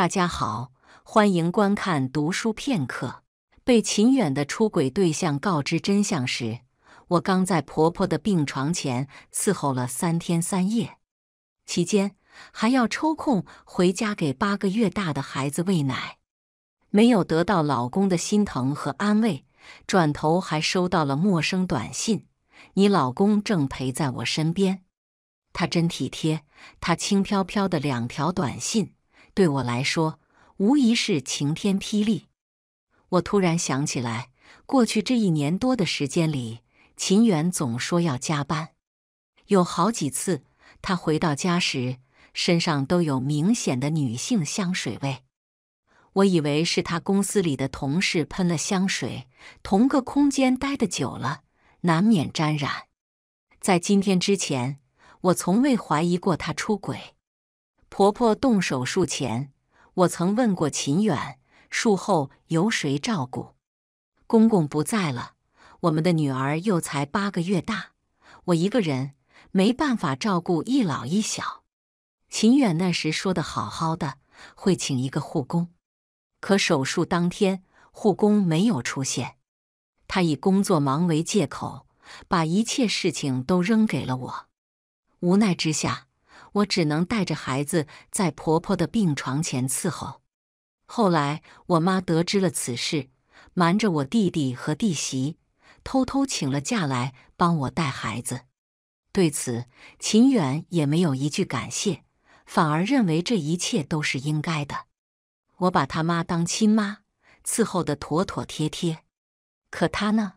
大家好，欢迎观看《读书片刻》。被秦远的出轨对象告知真相时，我刚在婆婆的病床前伺候了三天三夜，期间还要抽空回家给八个月大的孩子喂奶，没有得到老公的心疼和安慰，转头还收到了陌生短信：“你老公正陪在我身边，他真体贴。”他轻飘飘的两条短信。对我来说，无疑是晴天霹雳。我突然想起来，过去这一年多的时间里，秦源总说要加班，有好几次他回到家时，身上都有明显的女性香水味。我以为是他公司里的同事喷了香水，同个空间待的久了，难免沾染。在今天之前，我从未怀疑过他出轨。婆婆动手术前，我曾问过秦远，术后由谁照顾？公公不在了，我们的女儿又才八个月大，我一个人没办法照顾一老一小。秦远那时说的好好的，会请一个护工，可手术当天护工没有出现，他以工作忙为借口，把一切事情都扔给了我。无奈之下。我只能带着孩子在婆婆的病床前伺候。后来我妈得知了此事，瞒着我弟弟和弟媳，偷偷请了假来帮我带孩子。对此，秦远也没有一句感谢，反而认为这一切都是应该的。我把他妈当亲妈，伺候得妥妥帖帖。可他呢，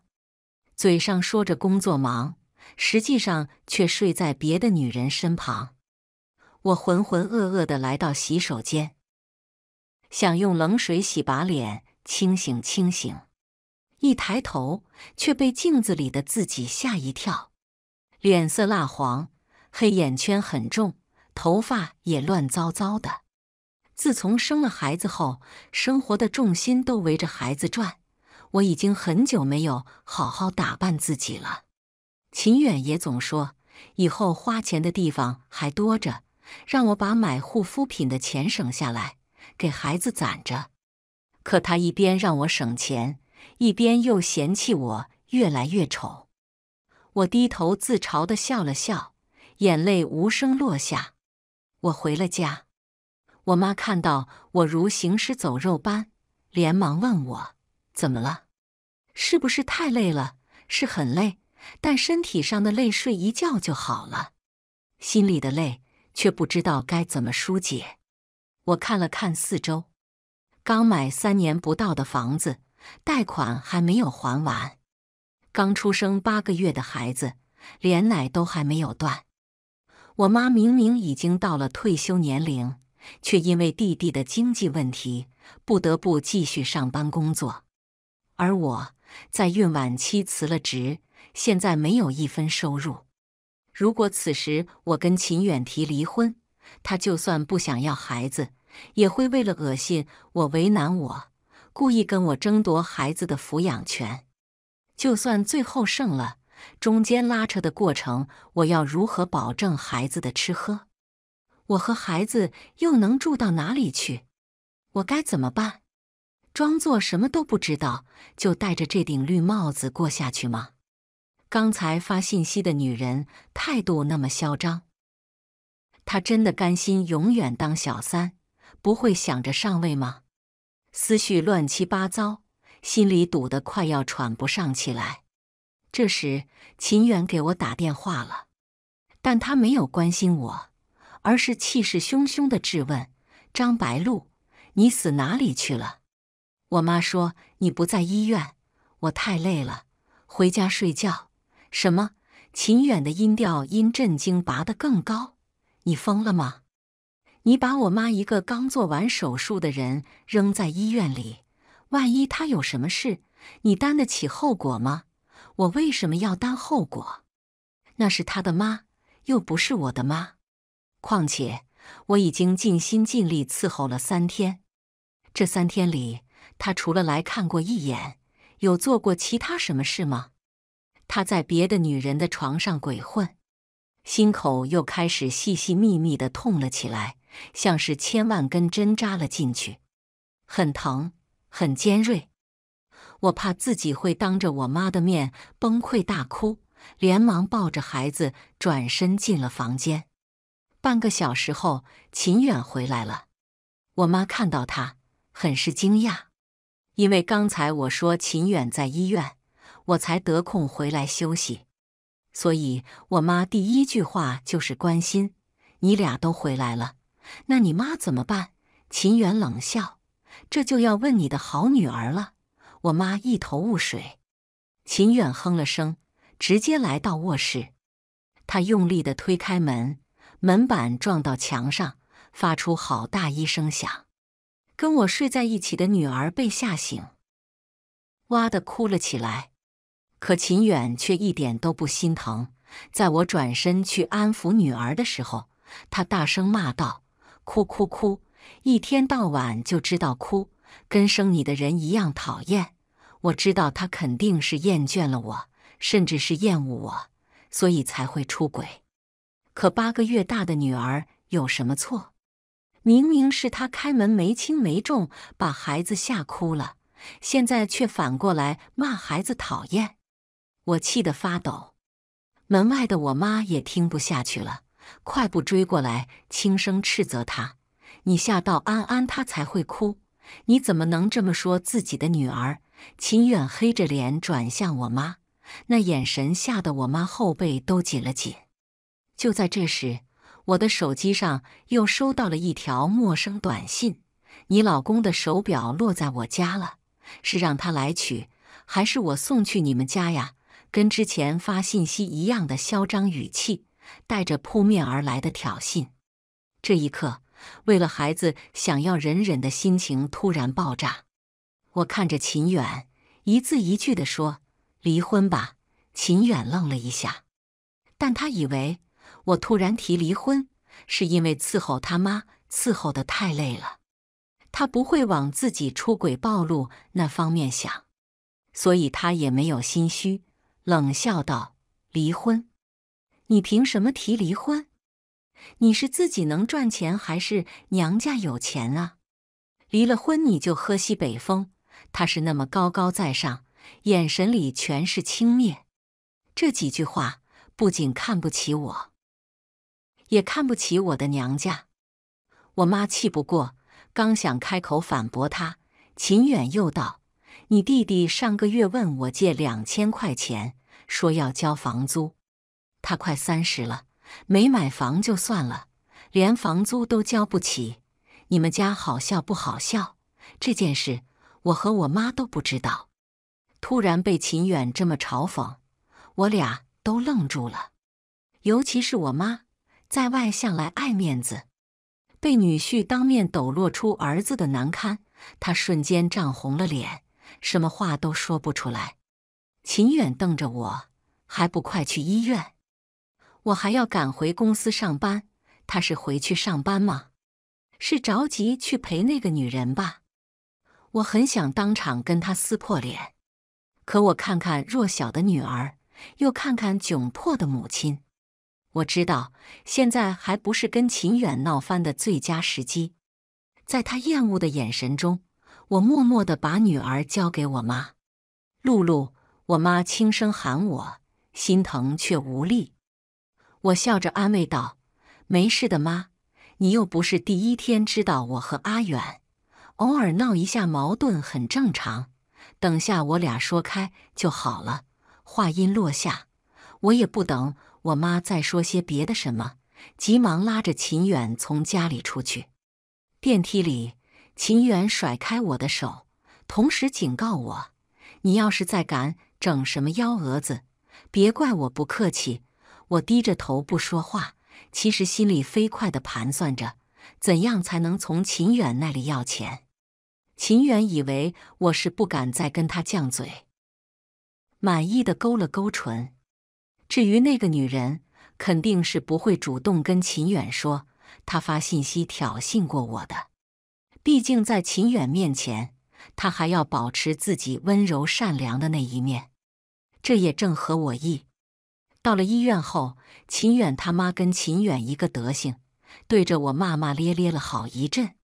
嘴上说着工作忙，实际上却睡在别的女人身旁。我浑浑噩噩的来到洗手间，想用冷水洗把脸，清醒清醒。一抬头，却被镜子里的自己吓一跳，脸色蜡黄，黑眼圈很重，头发也乱糟糟的。自从生了孩子后，生活的重心都围着孩子转，我已经很久没有好好打扮自己了。秦远也总说，以后花钱的地方还多着。让我把买护肤品的钱省下来给孩子攒着，可他一边让我省钱，一边又嫌弃我越来越丑。我低头自嘲地笑了笑，眼泪无声落下。我回了家，我妈看到我如行尸走肉般，连忙问我怎么了，是不是太累了？是很累，但身体上的累睡一觉就好了，心里的累。却不知道该怎么疏解。我看了看四周，刚买三年不到的房子，贷款还没有还完；刚出生八个月的孩子，连奶都还没有断。我妈明明已经到了退休年龄，却因为弟弟的经济问题，不得不继续上班工作。而我在孕晚期辞了职，现在没有一分收入。如果此时我跟秦远提离婚，他就算不想要孩子，也会为了恶心我、为难我，故意跟我争夺孩子的抚养权。就算最后胜了，中间拉扯的过程，我要如何保证孩子的吃喝？我和孩子又能住到哪里去？我该怎么办？装作什么都不知道，就戴着这顶绿帽子过下去吗？刚才发信息的女人态度那么嚣张，她真的甘心永远当小三，不会想着上位吗？思绪乱七八糟，心里堵得快要喘不上气来。这时秦远给我打电话了，但他没有关心我，而是气势汹汹的质问：“张白露，你死哪里去了？”我妈说：“你不在医院，我太累了，回家睡觉。”什么？秦远的音调因震惊拔得更高。你疯了吗？你把我妈一个刚做完手术的人扔在医院里，万一她有什么事，你担得起后果吗？我为什么要担后果？那是他的妈，又不是我的妈。况且我已经尽心尽力伺候了三天。这三天里，他除了来看过一眼，有做过其他什么事吗？他在别的女人的床上鬼混，心口又开始细细密密的痛了起来，像是千万根针扎了进去，很疼，很尖锐。我怕自己会当着我妈的面崩溃大哭，连忙抱着孩子转身进了房间。半个小时后，秦远回来了，我妈看到他，很是惊讶，因为刚才我说秦远在医院。我才得空回来休息，所以我妈第一句话就是关心：“你俩都回来了，那你妈怎么办？”秦远冷笑：“这就要问你的好女儿了。”我妈一头雾水。秦远哼了声，直接来到卧室。他用力的推开门，门板撞到墙上，发出好大一声响。跟我睡在一起的女儿被吓醒，哇的哭了起来。可秦远却一点都不心疼。在我转身去安抚女儿的时候，他大声骂道：“哭哭哭！一天到晚就知道哭，跟生你的人一样讨厌。”我知道他肯定是厌倦了我，甚至是厌恶我，所以才会出轨。可八个月大的女儿有什么错？明明是他开门没轻没重，把孩子吓哭了，现在却反过来骂孩子讨厌。我气得发抖，门外的我妈也听不下去了，快步追过来，轻声斥责他：“你吓到安安，她才会哭，你怎么能这么说自己的女儿？”秦远黑着脸转向我妈，那眼神吓得我妈后背都紧了紧。就在这时，我的手机上又收到了一条陌生短信：“你老公的手表落在我家了，是让他来取，还是我送去你们家呀？”跟之前发信息一样的嚣张语气，带着扑面而来的挑衅。这一刻，为了孩子想要忍忍的心情突然爆炸。我看着秦远，一字一句地说：“离婚吧。”秦远愣了一下，但他以为我突然提离婚，是因为伺候他妈伺候的太累了，他不会往自己出轨暴露那方面想，所以他也没有心虚。冷笑道：“离婚？你凭什么提离婚？你是自己能赚钱，还是娘家有钱啊？离了婚你就喝西北风。”他是那么高高在上，眼神里全是轻蔑。这几句话不仅看不起我，也看不起我的娘家。我妈气不过，刚想开口反驳他，秦远又道。你弟弟上个月问我借两千块钱，说要交房租。他快三十了，没买房就算了，连房租都交不起。你们家好笑不好笑？这件事我和我妈都不知道。突然被秦远这么嘲讽，我俩都愣住了。尤其是我妈，在外向来爱面子，被女婿当面抖落出儿子的难堪，她瞬间涨红了脸。什么话都说不出来，秦远瞪着我，还不快去医院！我还要赶回公司上班。他是回去上班吗？是着急去陪那个女人吧？我很想当场跟他撕破脸，可我看看弱小的女儿，又看看窘迫的母亲，我知道现在还不是跟秦远闹翻的最佳时机。在他厌恶的眼神中。我默默的把女儿交给我妈，露露。我妈轻声喊我，心疼却无力。我笑着安慰道：“没事的，妈，你又不是第一天知道我和阿远，偶尔闹一下矛盾很正常。等下我俩说开就好了。”话音落下，我也不等我妈再说些别的什么，急忙拉着秦远从家里出去。电梯里。秦远甩开我的手，同时警告我：“你要是再敢整什么幺蛾子，别怪我不客气。”我低着头不说话，其实心里飞快的盘算着怎样才能从秦远那里要钱。秦远以为我是不敢再跟他犟嘴，满意的勾了勾唇。至于那个女人，肯定是不会主动跟秦远说，她发信息挑衅过我的。毕竟在秦远面前，他还要保持自己温柔善良的那一面，这也正合我意。到了医院后，秦远他妈跟秦远一个德行，对着我骂骂咧咧了好一阵。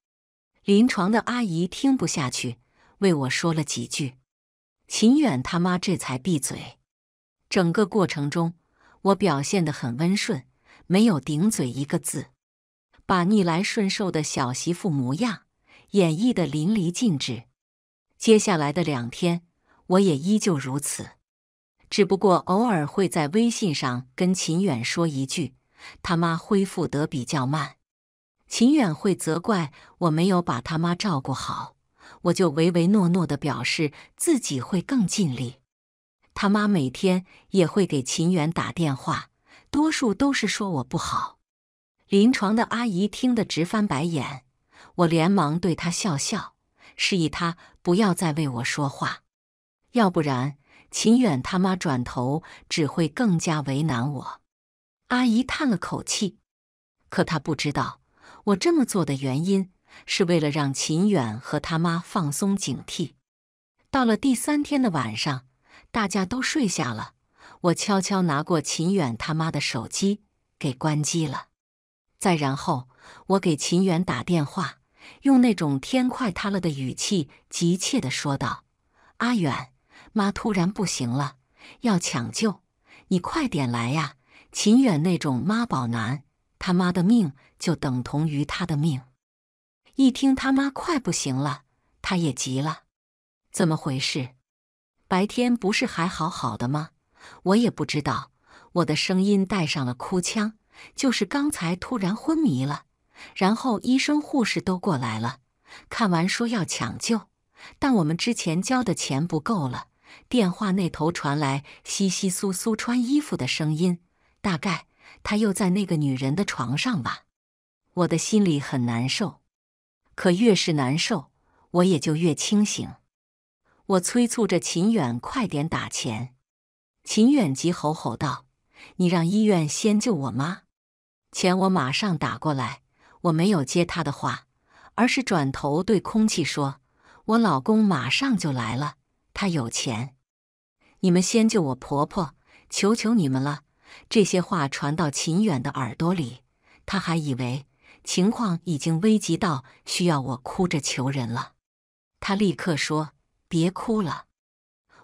临床的阿姨听不下去，为我说了几句，秦远他妈这才闭嘴。整个过程中，我表现得很温顺，没有顶嘴一个字，把逆来顺受的小媳妇模样。演绎的淋漓尽致。接下来的两天，我也依旧如此，只不过偶尔会在微信上跟秦远说一句：“他妈恢复得比较慢。”秦远会责怪我没有把他妈照顾好，我就唯唯诺诺的表示自己会更尽力。他妈每天也会给秦远打电话，多数都是说我不好。临床的阿姨听得直翻白眼。我连忙对他笑笑，示意他不要再为我说话，要不然秦远他妈转头只会更加为难我。阿姨叹了口气，可她不知道我这么做的原因是为了让秦远和他妈放松警惕。到了第三天的晚上，大家都睡下了，我悄悄拿过秦远他妈的手机给关机了，再然后我给秦远打电话。用那种天快塌了的语气，急切地说道：“阿远，妈突然不行了，要抢救，你快点来呀！”秦远那种妈宝男，他妈的命就等同于他的命。一听他妈快不行了，他也急了。怎么回事？白天不是还好好的吗？我也不知道。我的声音带上了哭腔，就是刚才突然昏迷了。然后医生、护士都过来了，看完说要抢救，但我们之前交的钱不够了。电话那头传来窸窸窣窣穿衣服的声音，大概他又在那个女人的床上吧。我的心里很难受，可越是难受，我也就越清醒。我催促着秦远快点打钱，秦远急吼吼道：“你让医院先救我妈，钱我马上打过来。”我没有接他的话，而是转头对空气说：“我老公马上就来了，他有钱，你们先救我婆婆，求求你们了。”这些话传到秦远的耳朵里，他还以为情况已经危急到需要我哭着求人了。他立刻说：“别哭了，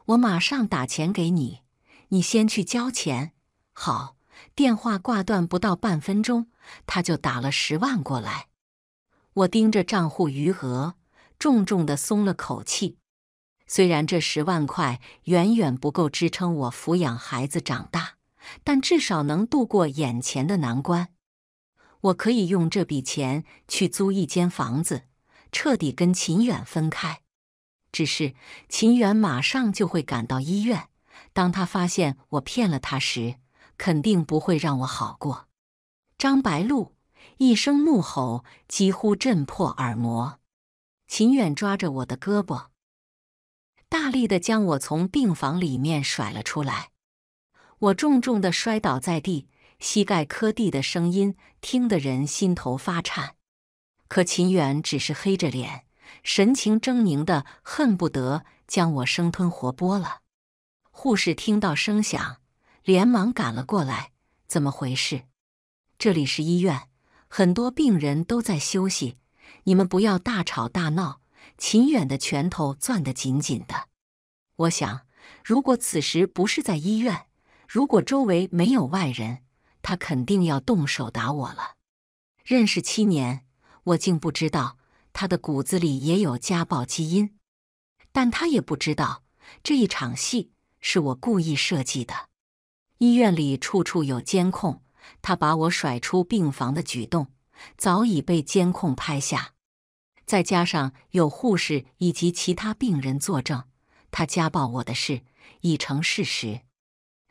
我马上打钱给你，你先去交钱。”好。电话挂断不到半分钟，他就打了十万过来。我盯着账户余额，重重的松了口气。虽然这十万块远远不够支撑我抚养孩子长大，但至少能度过眼前的难关。我可以用这笔钱去租一间房子，彻底跟秦远分开。只是秦远马上就会赶到医院，当他发现我骗了他时。肯定不会让我好过！张白露一声怒吼，几乎震破耳膜。秦远抓着我的胳膊，大力的将我从病房里面甩了出来。我重重的摔倒在地，膝盖磕地的声音听得人心头发颤。可秦远只是黑着脸，神情狰狞的，恨不得将我生吞活剥了。护士听到声响。连忙赶了过来，怎么回事？这里是医院，很多病人都在休息，你们不要大吵大闹。秦远的拳头攥得紧紧的，我想，如果此时不是在医院，如果周围没有外人，他肯定要动手打我了。认识七年，我竟不知道他的骨子里也有家暴基因，但他也不知道这一场戏是我故意设计的。医院里处处有监控，他把我甩出病房的举动早已被监控拍下，再加上有护士以及其他病人作证，他家暴我的事已成事实。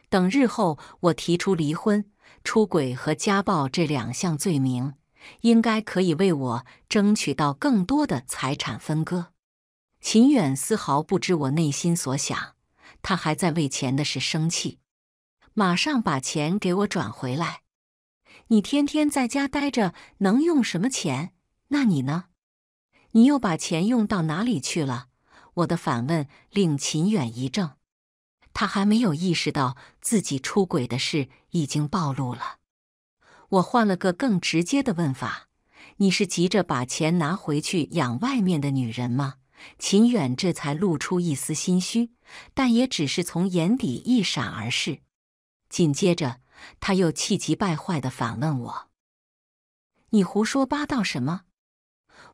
等日后我提出离婚，出轨和家暴这两项罪名应该可以为我争取到更多的财产分割。秦远丝毫不知我内心所想，他还在为钱的事生气。马上把钱给我转回来！你天天在家待着，能用什么钱？那你呢？你又把钱用到哪里去了？我的反问令秦远一怔，他还没有意识到自己出轨的事已经暴露了。我换了个更直接的问法：“你是急着把钱拿回去养外面的女人吗？”秦远这才露出一丝心虚，但也只是从眼底一闪而逝。紧接着，他又气急败坏地反问我：“你胡说八道什么？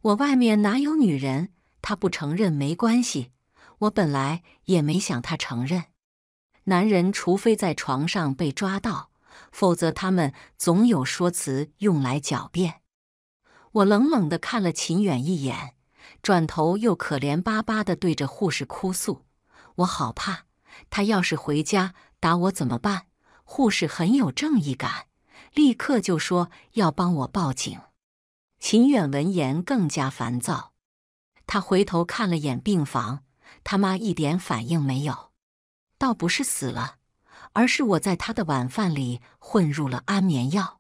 我外面哪有女人？”他不承认没关系，我本来也没想他承认。男人除非在床上被抓到，否则他们总有说辞用来狡辩。我冷冷地看了秦远一眼，转头又可怜巴巴地对着护士哭诉：“我好怕，他要是回家打我怎么办？”护士很有正义感，立刻就说要帮我报警。秦远闻言更加烦躁，他回头看了眼病房，他妈一点反应没有。倒不是死了，而是我在他的晚饭里混入了安眠药。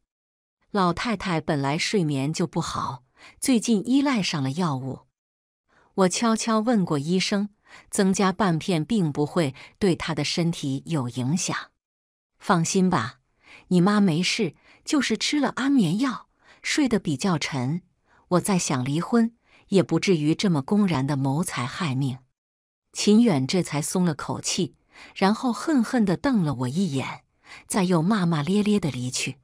老太太本来睡眠就不好，最近依赖上了药物。我悄悄问过医生，增加半片并不会对她的身体有影响。放心吧，你妈没事，就是吃了安眠药，睡得比较沉。我在想离婚，也不至于这么公然的谋财害命。秦远这才松了口气，然后恨恨地瞪了我一眼，再又骂骂咧咧地离去。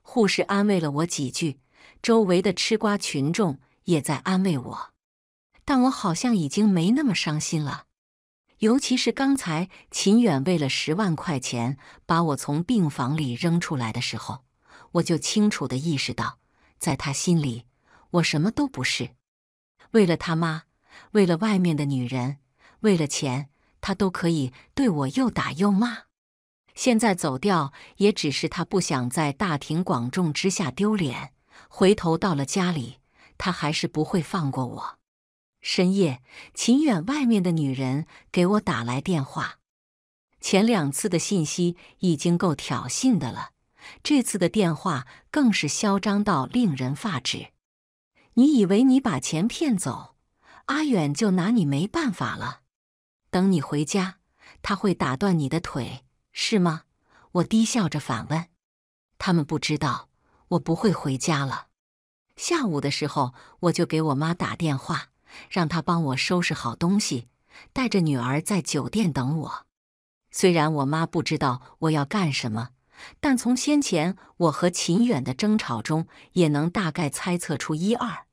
护士安慰了我几句，周围的吃瓜群众也在安慰我，但我好像已经没那么伤心了。尤其是刚才秦远为了十万块钱把我从病房里扔出来的时候，我就清楚地意识到，在他心里，我什么都不是。为了他妈，为了外面的女人，为了钱，他都可以对我又打又骂。现在走掉也只是他不想在大庭广众之下丢脸，回头到了家里，他还是不会放过我。深夜，秦远外面的女人给我打来电话。前两次的信息已经够挑衅的了，这次的电话更是嚣张到令人发指。你以为你把钱骗走，阿远就拿你没办法了？等你回家，他会打断你的腿，是吗？我低笑着反问。他们不知道我不会回家了。下午的时候，我就给我妈打电话。让他帮我收拾好东西，带着女儿在酒店等我。虽然我妈不知道我要干什么，但从先前我和秦远的争吵中，也能大概猜测出一二。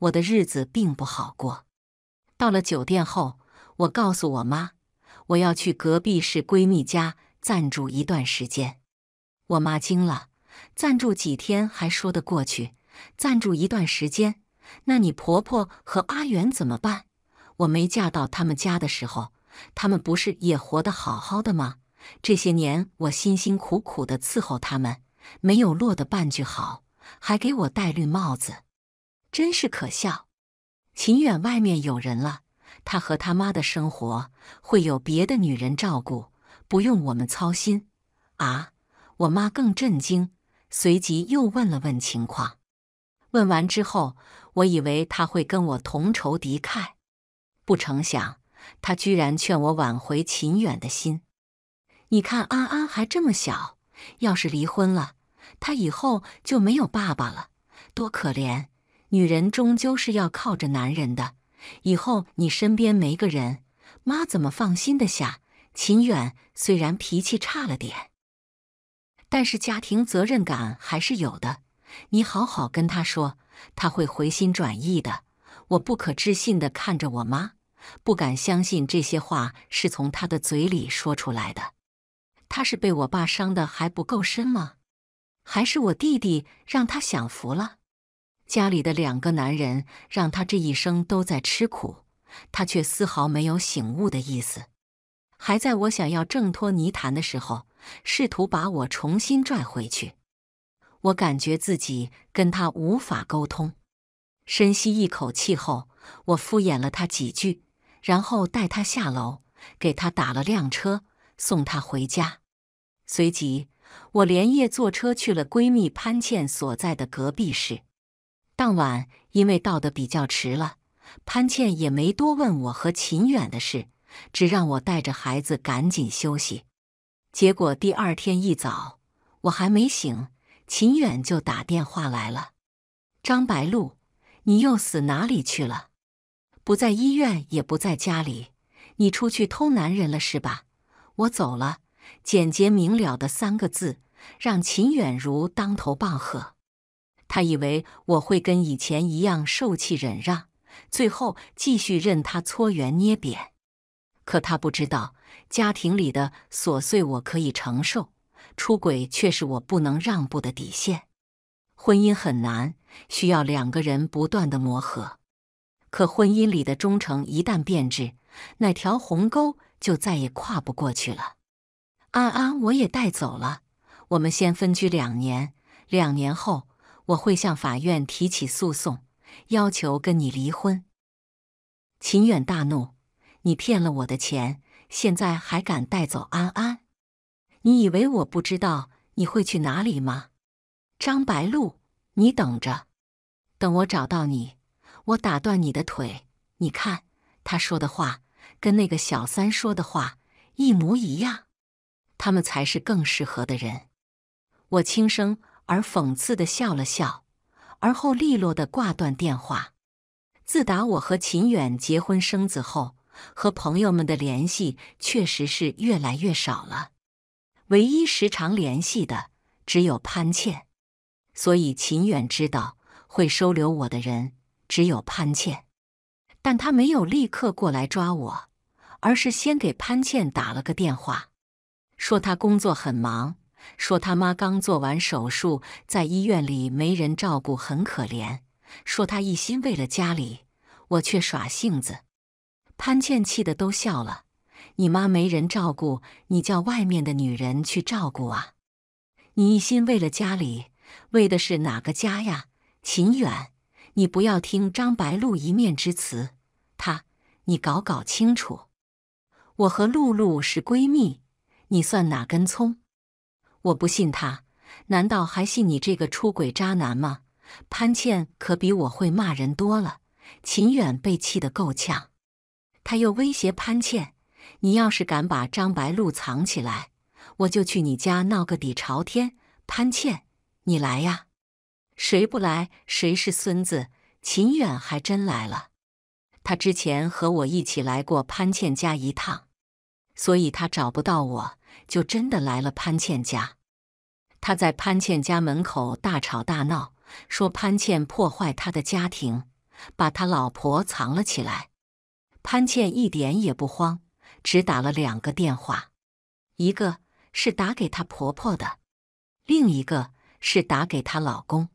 我的日子并不好过。到了酒店后，我告诉我妈，我要去隔壁市闺蜜家暂住一段时间。我妈惊了，暂住几天还说得过去，暂住一段时间？那你婆婆和阿远怎么办？我没嫁到他们家的时候，他们不是也活得好好的吗？这些年我辛辛苦苦的伺候他们，没有落得半句好，还给我戴绿帽子，真是可笑。秦远外面有人了，他和他妈的生活会有别的女人照顾，不用我们操心啊！我妈更震惊，随即又问了问情况。问完之后。我以为他会跟我同仇敌忾，不成想他居然劝我挽回秦远的心。你看，安安还这么小，要是离婚了，他以后就没有爸爸了，多可怜！女人终究是要靠着男人的，以后你身边没个人，妈怎么放心得下？秦远虽然脾气差了点，但是家庭责任感还是有的。你好好跟他说，他会回心转意的。我不可置信地看着我妈，不敢相信这些话是从她的嘴里说出来的。她是被我爸伤的还不够深吗？还是我弟弟让她享福了？家里的两个男人让她这一生都在吃苦，她却丝毫没有醒悟的意思，还在我想要挣脱泥潭的时候，试图把我重新拽回去。我感觉自己跟他无法沟通，深吸一口气后，我敷衍了他几句，然后带他下楼，给他打了辆车送他回家。随即，我连夜坐车去了闺蜜潘倩所在的隔壁市。当晚，因为到的比较迟了，潘倩也没多问我和秦远的事，只让我带着孩子赶紧休息。结果第二天一早，我还没醒。秦远就打电话来了：“张白露，你又死哪里去了？不在医院，也不在家里，你出去偷男人了是吧？我走了。”简洁明了的三个字，让秦远如当头棒喝。他以为我会跟以前一样受气忍让，最后继续任他搓圆捏扁。可他不知道，家庭里的琐碎我可以承受。出轨却是我不能让步的底线。婚姻很难，需要两个人不断的磨合。可婚姻里的忠诚一旦变质，那条鸿沟就再也跨不过去了。安安，我也带走了。我们先分居两年，两年后我会向法院提起诉讼，要求跟你离婚。秦远大怒：你骗了我的钱，现在还敢带走安安？你以为我不知道你会去哪里吗，张白露？你等着，等我找到你，我打断你的腿！你看，他说的话跟那个小三说的话一模一样，他们才是更适合的人。我轻声而讽刺的笑了笑，而后利落的挂断电话。自打我和秦远结婚生子后，和朋友们的联系确实是越来越少了。唯一时常联系的只有潘倩，所以秦远知道会收留我的人只有潘倩，但他没有立刻过来抓我，而是先给潘倩打了个电话，说他工作很忙，说他妈刚做完手术，在医院里没人照顾，很可怜，说他一心为了家里，我却耍性子，潘倩气的都笑了。你妈没人照顾，你叫外面的女人去照顾啊？你一心为了家里，为的是哪个家呀？秦远，你不要听张白露一面之词，她，你搞搞清楚。我和露露是闺蜜，你算哪根葱？我不信她，难道还信你这个出轨渣男吗？潘倩可比我会骂人多了。秦远被气得够呛，他又威胁潘倩：“你要是敢把张白露藏起来，我就去你家闹个底朝天。潘倩，你来呀！谁不来谁是孙子？秦远还真来了。他之前和我一起来过潘倩家一趟，所以他找不到我就真的来了潘倩家。他在潘倩家门口大吵大闹，说潘倩破坏他的家庭，把他老婆藏了起来。潘倩一点也不慌。只打了两个电话，一个是打给她婆婆的，另一个是打给她老公。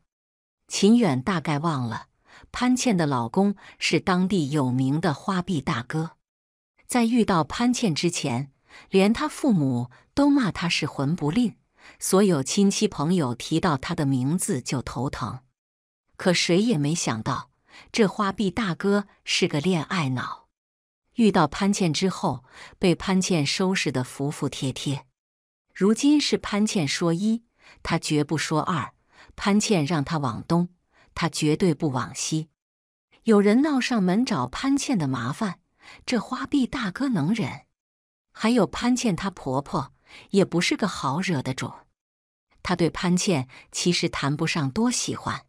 秦远大概忘了，潘倩的老公是当地有名的花臂大哥。在遇到潘倩之前，连他父母都骂他是混不吝，所有亲戚朋友提到他的名字就头疼。可谁也没想到，这花臂大哥是个恋爱脑。遇到潘倩之后，被潘倩收拾得服服帖帖。如今是潘倩说一，他绝不说二。潘倩让他往东，他绝对不往西。有人闹上门找潘倩的麻烦，这花臂大哥能忍？还有潘倩她婆婆，也不是个好惹的种。他对潘倩其实谈不上多喜欢，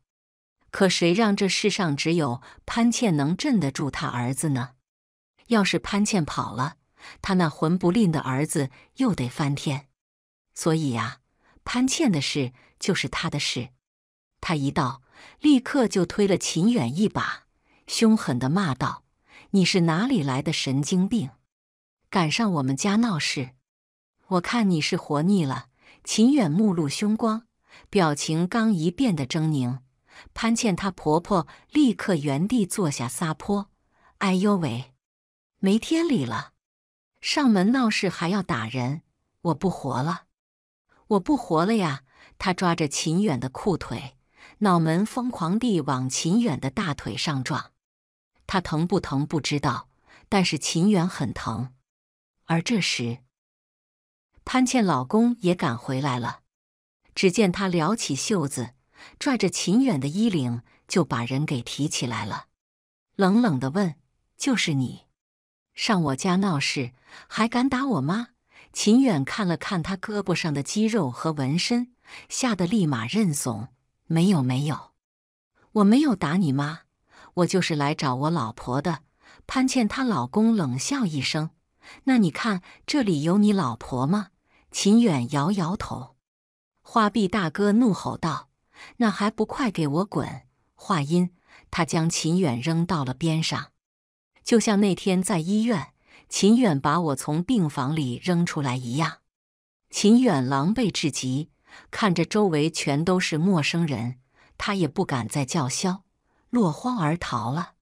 可谁让这世上只有潘倩能镇得住他儿子呢？要是潘倩跑了，他那魂不吝的儿子又得翻天。所以呀，潘倩的事就是他的事。他一到，立刻就推了秦远一把，凶狠的骂道：“你是哪里来的神经病，敢上我们家闹事！我看你是活腻了。”秦远目露凶光，表情刚一变得狰狞，潘倩她婆婆立刻原地坐下撒泼：“哎呦喂！”没天理了！上门闹事还要打人，我不活了！我不活了呀！他抓着秦远的裤腿，脑门疯狂地往秦远的大腿上撞。他疼不疼不知道，但是秦远很疼。而这时，潘倩老公也赶回来了。只见他撩起袖子，拽着秦远的衣领，就把人给提起来了。冷冷的问：“就是你？”上我家闹事，还敢打我妈？秦远看了看他胳膊上的肌肉和纹身，吓得立马认怂：“没有，没有，我没有打你妈，我就是来找我老婆的。”潘倩她老公冷笑一声：“那你看这里有你老婆吗？”秦远摇摇头。花臂大哥怒吼道：“那还不快给我滚！”话音，他将秦远扔到了边上。就像那天在医院，秦远把我从病房里扔出来一样。秦远狼狈至极，看着周围全都是陌生人，他也不敢再叫嚣，落荒而逃了。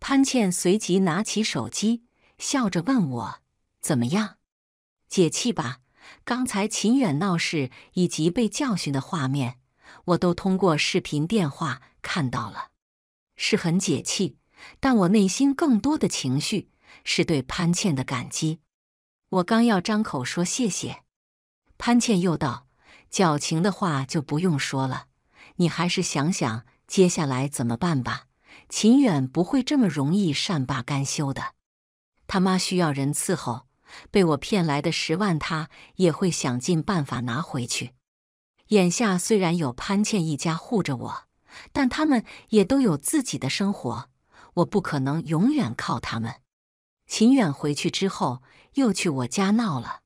潘倩随即拿起手机，笑着问我：“怎么样？解气吧？刚才秦远闹事以及被教训的画面，我都通过视频电话看到了，是很解气。”但我内心更多的情绪是对潘倩的感激。我刚要张口说谢谢，潘倩又道：“矫情的话就不用说了，你还是想想接下来怎么办吧。秦远不会这么容易善罢甘休的。他妈需要人伺候，被我骗来的十万，他也会想尽办法拿回去。眼下虽然有潘倩一家护着我，但他们也都有自己的生活。”我不可能永远靠他们。秦远回去之后又去我家闹了，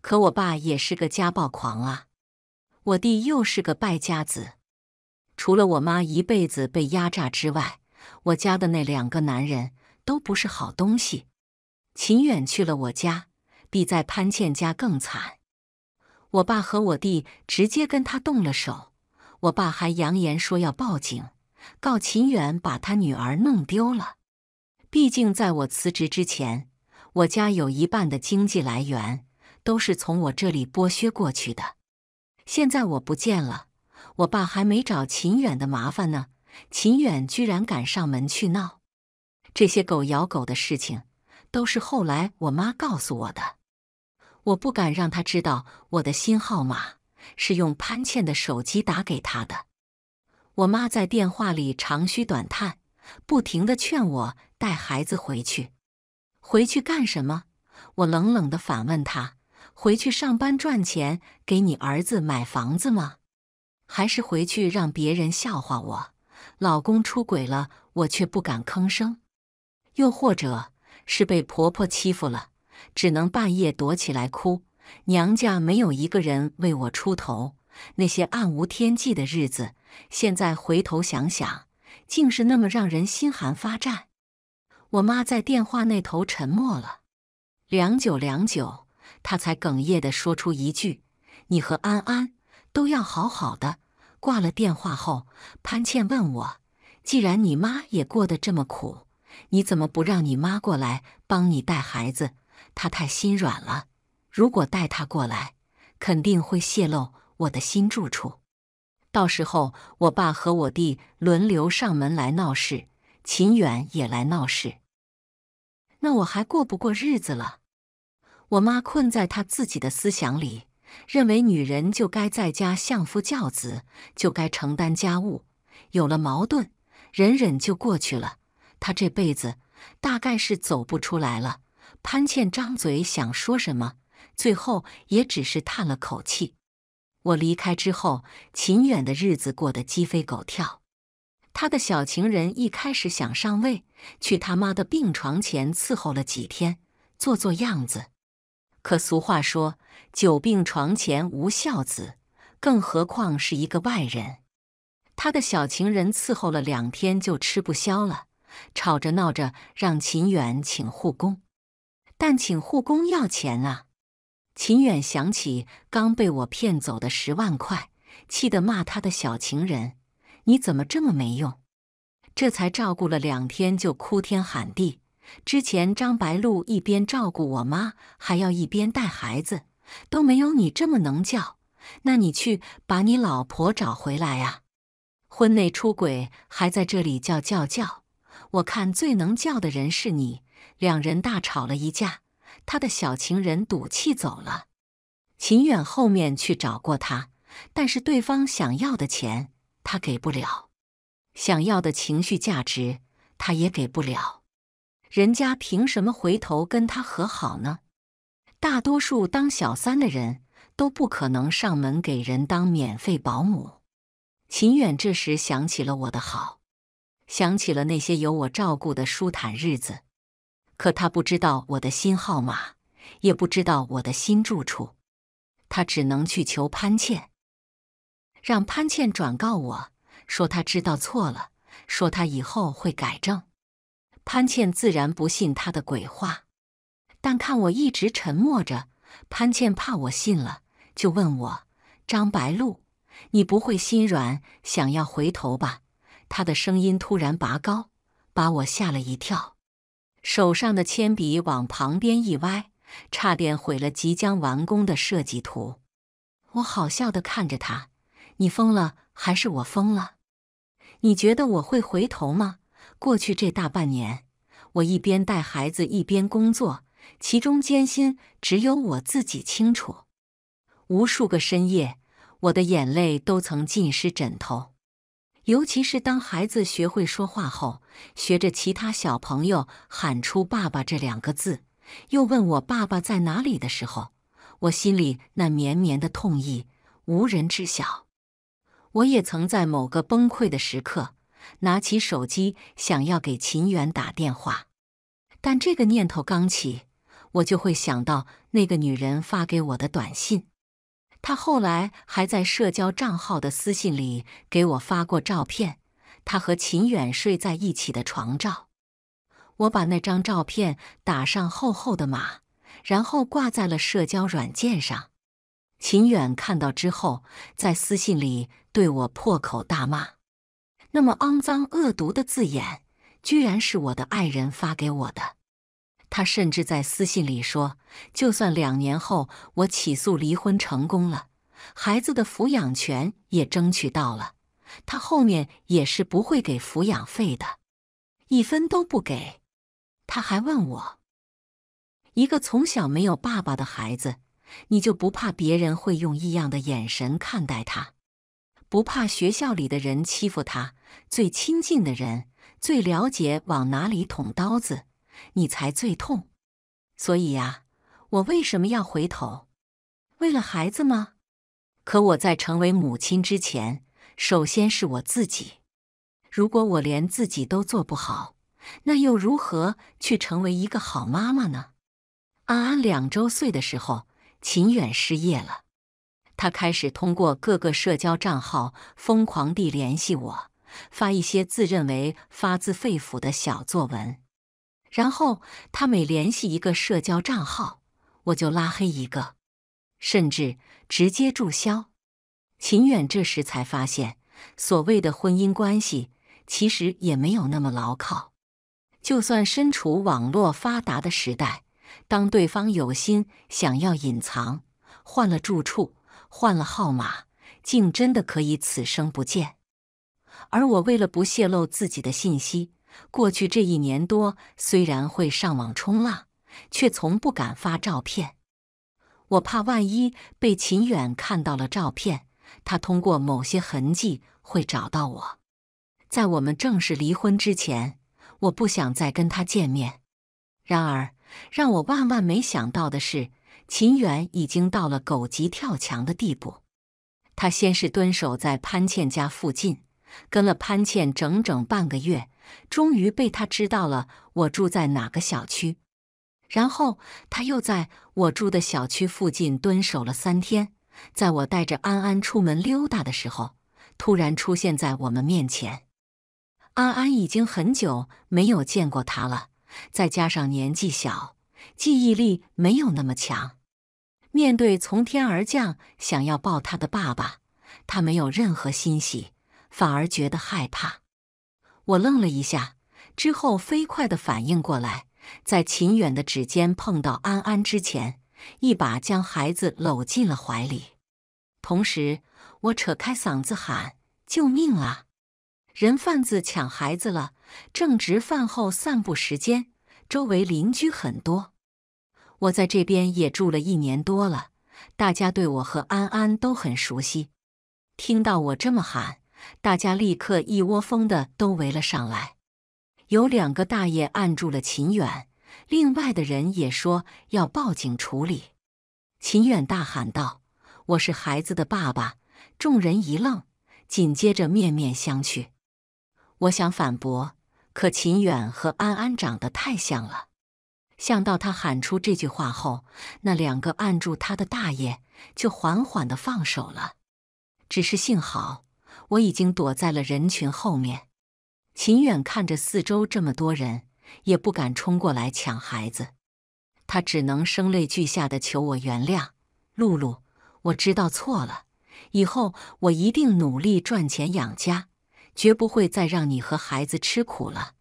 可我爸也是个家暴狂啊，我弟又是个败家子。除了我妈一辈子被压榨之外，我家的那两个男人都不是好东西。秦远去了我家，比在潘倩家更惨。我爸和我弟直接跟他动了手，我爸还扬言说要报警。告秦远把他女儿弄丢了。毕竟在我辞职之前，我家有一半的经济来源都是从我这里剥削过去的。现在我不见了，我爸还没找秦远的麻烦呢，秦远居然敢上门去闹。这些狗咬狗的事情都是后来我妈告诉我的，我不敢让他知道我的新号码是用潘倩的手机打给他的。我妈在电话里长吁短叹，不停地劝我带孩子回去。回去干什么？我冷冷地反问她：“回去上班赚钱，给你儿子买房子吗？还是回去让别人笑话我？老公出轨了，我却不敢吭声。又或者是被婆婆欺负了，只能半夜躲起来哭。娘家没有一个人为我出头。”那些暗无天际的日子，现在回头想想，竟是那么让人心寒发颤。我妈在电话那头沉默了，良久良久，她才哽咽地说出一句：“你和安安都要好好的。”挂了电话后，潘倩问我：“既然你妈也过得这么苦，你怎么不让你妈过来帮你带孩子？她太心软了，如果带她过来，肯定会泄露。”我的新住处，到时候我爸和我弟轮流上门来闹事，秦远也来闹事，那我还过不过日子了？我妈困在她自己的思想里，认为女人就该在家相夫教子，就该承担家务，有了矛盾忍忍就过去了。她这辈子大概是走不出来了。潘倩张嘴想说什么，最后也只是叹了口气。我离开之后，秦远的日子过得鸡飞狗跳。他的小情人一开始想上位，去他妈的病床前伺候了几天，做做样子。可俗话说“久病床前无孝子”，更何况是一个外人。他的小情人伺候了两天就吃不消了，吵着闹着让秦远请护工。但请护工要钱啊。秦远想起刚被我骗走的十万块，气得骂他的小情人：“你怎么这么没用？这才照顾了两天就哭天喊地。之前张白露一边照顾我妈，还要一边带孩子，都没有你这么能叫。那你去把你老婆找回来啊！婚内出轨还在这里叫叫叫！我看最能叫的人是你。两人大吵了一架。”他的小情人赌气走了。秦远后面去找过他，但是对方想要的钱他给不了，想要的情绪价值他也给不了。人家凭什么回头跟他和好呢？大多数当小三的人都不可能上门给人当免费保姆。秦远这时想起了我的好，想起了那些有我照顾的舒坦日子。可他不知道我的新号码，也不知道我的新住处，他只能去求潘倩，让潘倩转告我说他知道错了，说他以后会改正。潘倩自然不信他的鬼话，但看我一直沉默着，潘倩怕我信了，就问我：“张白露，你不会心软，想要回头吧？”他的声音突然拔高，把我吓了一跳。手上的铅笔往旁边一歪，差点毁了即将完工的设计图。我好笑的看着他：“你疯了，还是我疯了？你觉得我会回头吗？过去这大半年，我一边带孩子一边工作，其中艰辛只有我自己清楚。无数个深夜，我的眼泪都曾浸湿枕头。”尤其是当孩子学会说话后，学着其他小朋友喊出“爸爸”这两个字，又问我“爸爸在哪里”的时候，我心里那绵绵的痛意无人知晓。我也曾在某个崩溃的时刻，拿起手机想要给秦远打电话，但这个念头刚起，我就会想到那个女人发给我的短信。他后来还在社交账号的私信里给我发过照片，他和秦远睡在一起的床照。我把那张照片打上厚厚的码，然后挂在了社交软件上。秦远看到之后，在私信里对我破口大骂，那么肮脏恶毒的字眼，居然是我的爱人发给我的。他甚至在私信里说：“就算两年后我起诉离婚成功了，孩子的抚养权也争取到了，他后面也是不会给抚养费的，一分都不给。”他还问我：“一个从小没有爸爸的孩子，你就不怕别人会用异样的眼神看待他，不怕学校里的人欺负他？最亲近的人，最了解，往哪里捅刀子？”你才最痛，所以呀，我为什么要回头？为了孩子吗？可我在成为母亲之前，首先是我自己。如果我连自己都做不好，那又如何去成为一个好妈妈呢？安安两周岁的时候，秦远失业了，他开始通过各个社交账号疯狂地联系我，发一些自认为发自肺腑的小作文。然后他每联系一个社交账号，我就拉黑一个，甚至直接注销。秦远这时才发现，所谓的婚姻关系其实也没有那么牢靠。就算身处网络发达的时代，当对方有心想要隐藏，换了住处，换了号码，竟真的可以此生不见。而我为了不泄露自己的信息。过去这一年多，虽然会上网冲浪，却从不敢发照片。我怕万一被秦远看到了照片，他通过某些痕迹会找到我。在我们正式离婚之前，我不想再跟他见面。然而，让我万万没想到的是，秦远已经到了狗急跳墙的地步。他先是蹲守在潘倩家附近，跟了潘倩整整半个月。终于被他知道了我住在哪个小区，然后他又在我住的小区附近蹲守了三天，在我带着安安出门溜达的时候，突然出现在我们面前。安安已经很久没有见过他了，再加上年纪小，记忆力没有那么强。面对从天而降想要抱他的爸爸，他没有任何欣喜，反而觉得害怕。我愣了一下，之后飞快地反应过来，在秦远的指尖碰到安安之前，一把将孩子搂进了怀里，同时我扯开嗓子喊：“救命啊！人贩子抢孩子了！”正值饭后散步时间，周围邻居很多，我在这边也住了一年多了，大家对我和安安都很熟悉。听到我这么喊。大家立刻一窝蜂的都围了上来，有两个大爷按住了秦远，另外的人也说要报警处理。秦远大喊道：“我是孩子的爸爸。”众人一愣，紧接着面面相觑。我想反驳，可秦远和安安长得太像了，像到他喊出这句话后，那两个按住他的大爷就缓缓的放手了。只是幸好。我已经躲在了人群后面。秦远看着四周这么多人，也不敢冲过来抢孩子，他只能声泪俱下的求我原谅：“露露，我知道错了，以后我一定努力赚钱养家，绝不会再让你和孩子吃苦了。”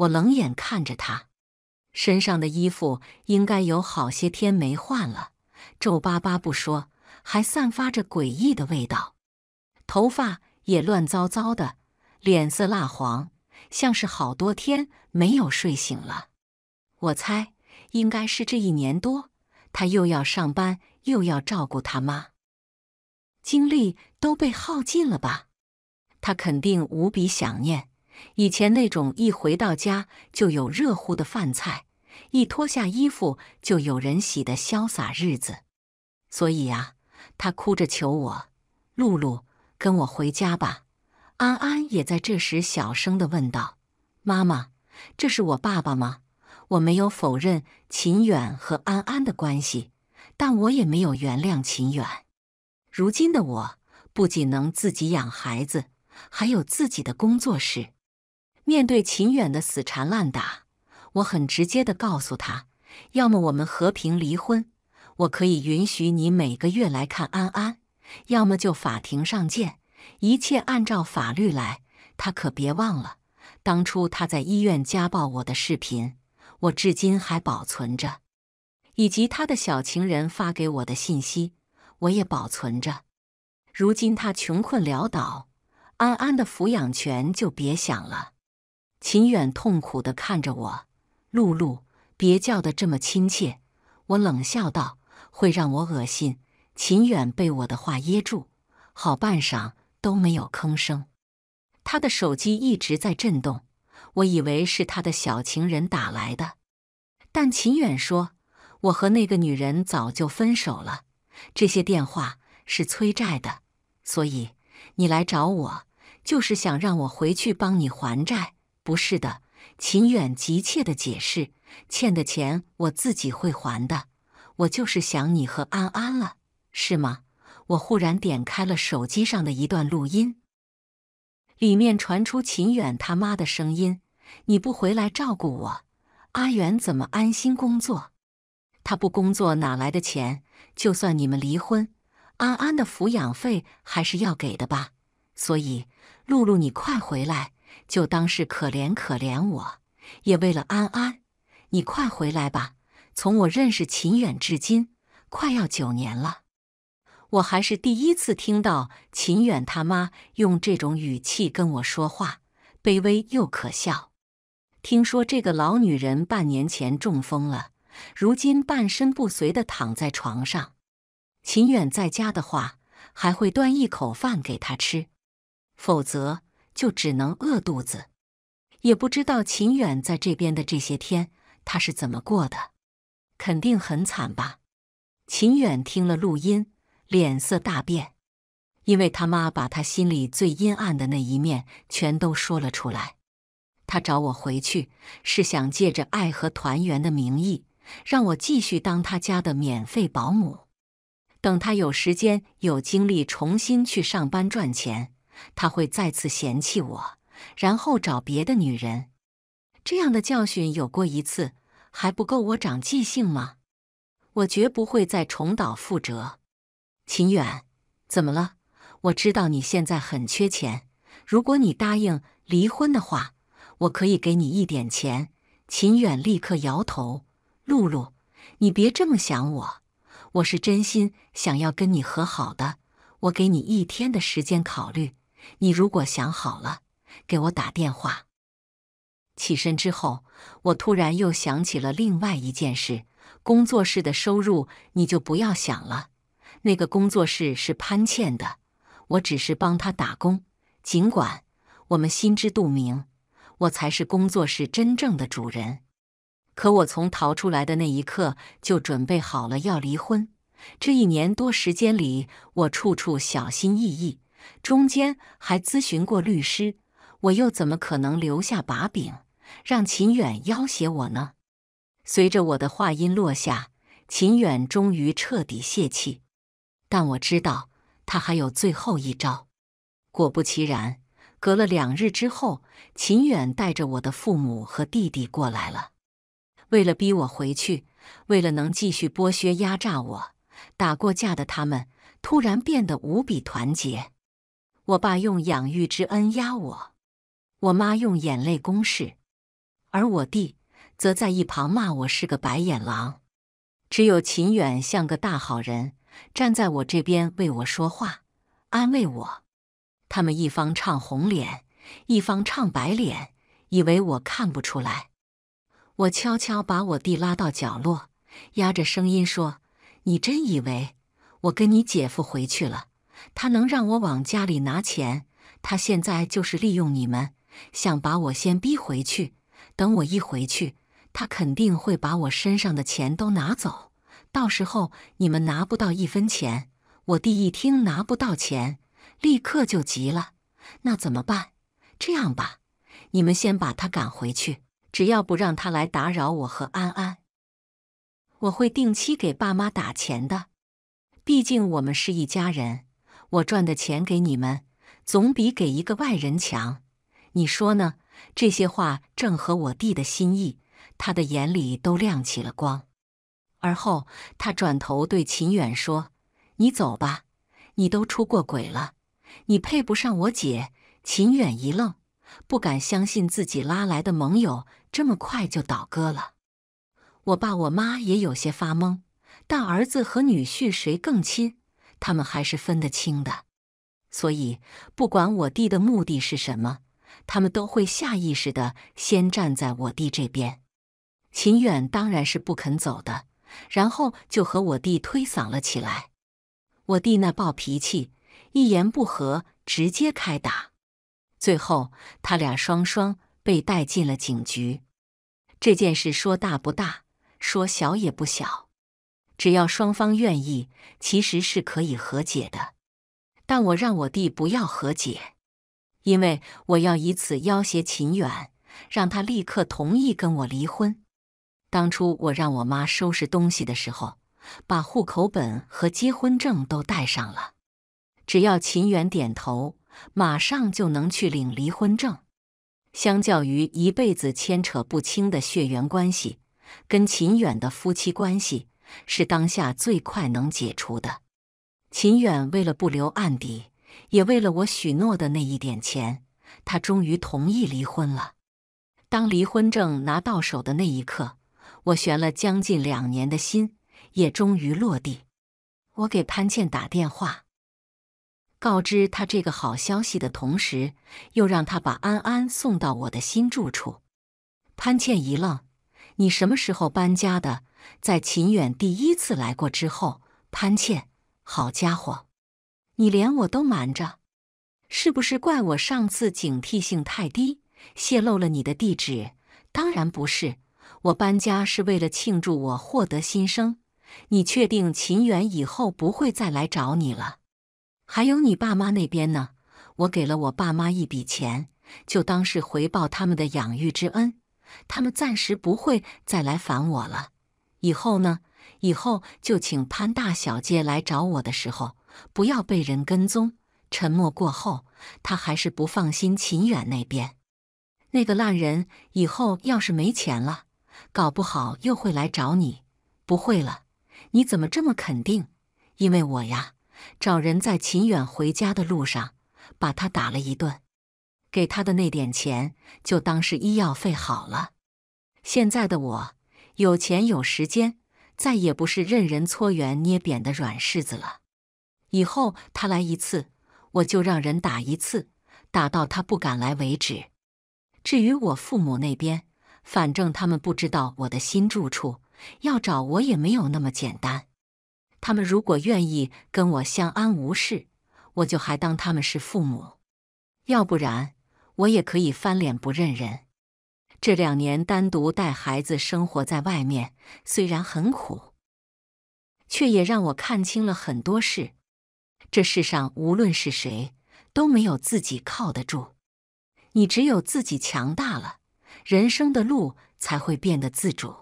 我冷眼看着他，身上的衣服应该有好些天没换了，皱巴巴不说，还散发着诡异的味道，头发。也乱糟糟的，脸色蜡黄，像是好多天没有睡醒了。我猜应该是这一年多，他又要上班，又要照顾他妈，精力都被耗尽了吧？他肯定无比想念以前那种一回到家就有热乎的饭菜，一脱下衣服就有人洗的潇洒日子。所以啊，他哭着求我，露露。跟我回家吧，安安也在这时小声的问道：“妈妈，这是我爸爸吗？”我没有否认秦远和安安的关系，但我也没有原谅秦远。如今的我不仅能自己养孩子，还有自己的工作室。面对秦远的死缠烂打，我很直接的告诉他：“要么我们和平离婚，我可以允许你每个月来看安安。”要么就法庭上见，一切按照法律来。他可别忘了，当初他在医院家暴我的视频，我至今还保存着；以及他的小情人发给我的信息，我也保存着。如今他穷困潦倒，安安的抚养权就别想了。秦远痛苦地看着我，露露，别叫得这么亲切。我冷笑道：“会让我恶心。”秦远被我的话噎住，好半晌都没有吭声。他的手机一直在震动，我以为是他的小情人打来的，但秦远说：“我和那个女人早就分手了，这些电话是催债的。所以你来找我，就是想让我回去帮你还债。”不是的，秦远急切的解释：“欠的钱我自己会还的，我就是想你和安安了。”是吗？我忽然点开了手机上的一段录音，里面传出秦远他妈的声音：“你不回来照顾我，阿远怎么安心工作？他不工作哪来的钱？就算你们离婚，安安的抚养费还是要给的吧？所以，露露，你快回来，就当是可怜可怜我，也为了安安，你快回来吧！从我认识秦远至今，快要九年了。”我还是第一次听到秦远他妈用这种语气跟我说话，卑微又可笑。听说这个老女人半年前中风了，如今半身不遂的躺在床上。秦远在家的话，还会端一口饭给她吃，否则就只能饿肚子。也不知道秦远在这边的这些天，他是怎么过的，肯定很惨吧。秦远听了录音。脸色大变，因为他妈把他心里最阴暗的那一面全都说了出来。他找我回去是想借着爱和团圆的名义，让我继续当他家的免费保姆。等他有时间、有精力重新去上班赚钱，他会再次嫌弃我，然后找别的女人。这样的教训有过一次，还不够我长记性吗？我绝不会再重蹈覆辙。秦远，怎么了？我知道你现在很缺钱。如果你答应离婚的话，我可以给你一点钱。秦远立刻摇头：“露露，你别这么想我，我是真心想要跟你和好的。我给你一天的时间考虑，你如果想好了，给我打电话。”起身之后，我突然又想起了另外一件事：工作室的收入，你就不要想了。那个工作室是潘倩的，我只是帮她打工。尽管我们心知肚明，我才是工作室真正的主人，可我从逃出来的那一刻就准备好了要离婚。这一年多时间里，我处处小心翼翼，中间还咨询过律师。我又怎么可能留下把柄，让秦远要挟我呢？随着我的话音落下，秦远终于彻底泄气。但我知道他还有最后一招，果不其然，隔了两日之后，秦远带着我的父母和弟弟过来了。为了逼我回去，为了能继续剥削压榨我，打过架的他们突然变得无比团结。我爸用养育之恩压我，我妈用眼泪攻势，而我弟则在一旁骂我是个白眼狼，只有秦远像个大好人。站在我这边为我说话，安慰我。他们一方唱红脸，一方唱白脸，以为我看不出来。我悄悄把我弟拉到角落，压着声音说：“你真以为我跟你姐夫回去了，他能让我往家里拿钱？他现在就是利用你们，想把我先逼回去。等我一回去，他肯定会把我身上的钱都拿走。”到时候你们拿不到一分钱，我弟一听拿不到钱，立刻就急了。那怎么办？这样吧，你们先把他赶回去，只要不让他来打扰我和安安，我会定期给爸妈打钱的。毕竟我们是一家人，我赚的钱给你们，总比给一个外人强。你说呢？这些话正合我弟的心意，他的眼里都亮起了光。而后，他转头对秦远说：“你走吧，你都出过轨了，你配不上我姐。”秦远一愣，不敢相信自己拉来的盟友这么快就倒戈了。我爸我妈也有些发懵，大儿子和女婿谁更亲？他们还是分得清的，所以不管我弟的目的是什么，他们都会下意识的先站在我弟这边。秦远当然是不肯走的。然后就和我弟推搡了起来，我弟那暴脾气，一言不合直接开打，最后他俩双双被带进了警局。这件事说大不大，说小也不小，只要双方愿意，其实是可以和解的。但我让我弟不要和解，因为我要以此要挟秦远，让他立刻同意跟我离婚。当初我让我妈收拾东西的时候，把户口本和结婚证都带上了。只要秦远点头，马上就能去领离婚证。相较于一辈子牵扯不清的血缘关系，跟秦远的夫妻关系是当下最快能解除的。秦远为了不留案底，也为了我许诺的那一点钱，他终于同意离婚了。当离婚证拿到手的那一刻。我悬了将近两年的心也终于落地。我给潘倩打电话，告知她这个好消息的同时，又让她把安安送到我的新住处。潘倩一愣：“你什么时候搬家的？”在秦远第一次来过之后。潘倩，好家伙，你连我都瞒着，是不是怪我上次警惕性太低，泄露了你的地址？当然不是。我搬家是为了庆祝我获得新生。你确定秦远以后不会再来找你了？还有你爸妈那边呢？我给了我爸妈一笔钱，就当是回报他们的养育之恩。他们暂时不会再来烦我了。以后呢？以后就请潘大小姐来找我的时候不要被人跟踪。沉默过后，他还是不放心秦远那边那个烂人。以后要是没钱了。搞不好又会来找你，不会了。你怎么这么肯定？因为我呀，找人在秦远回家的路上把他打了一顿，给他的那点钱就当是医药费好了。现在的我有钱有时间，再也不是任人搓圆捏扁的软柿子了。以后他来一次，我就让人打一次，打到他不敢来为止。至于我父母那边……反正他们不知道我的新住处，要找我也没有那么简单。他们如果愿意跟我相安无事，我就还当他们是父母；要不然，我也可以翻脸不认人。这两年单独带孩子生活在外面，虽然很苦，却也让我看清了很多事。这世上无论是谁，都没有自己靠得住。你只有自己强大了。人生的路才会变得自主。